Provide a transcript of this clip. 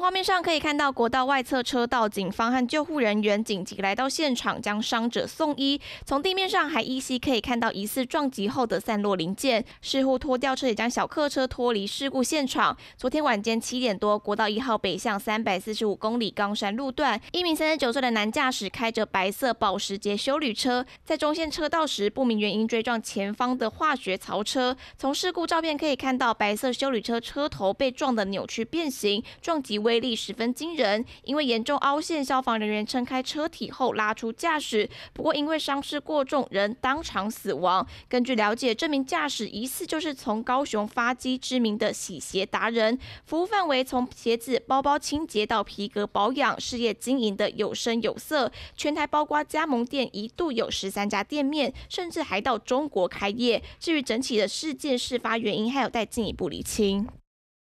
画面上可以看到国道外侧车道，警方和救护人员紧急来到现场，将伤者送医。从地面上还依稀可以看到疑似撞击后的散落零件。事故拖吊车也将小客车脱离事故现场。昨天晚间七点多，国道一号北向三百四十五公里冈山路段，一名三十九岁的男驾驶开着白色保时捷修理车，在中线车道时，不明原因追撞前方的化学槽车。从事故照片可以看到，白色修理车车头被撞得扭曲变形，撞击位。威力十分惊人，因为严重凹陷，消防人员撑开车体后拉出驾驶，不过因为伤势过重，人当场死亡。根据了解，这名驾驶疑似就是从高雄发机知名的洗鞋达人，服务范围从鞋子、包包清洁到皮革保养，事业经营的有声有色，全台包括加盟店一度有十三家店面，甚至还到中国开业。至于整体的事件事发原因，还有待进一步厘清。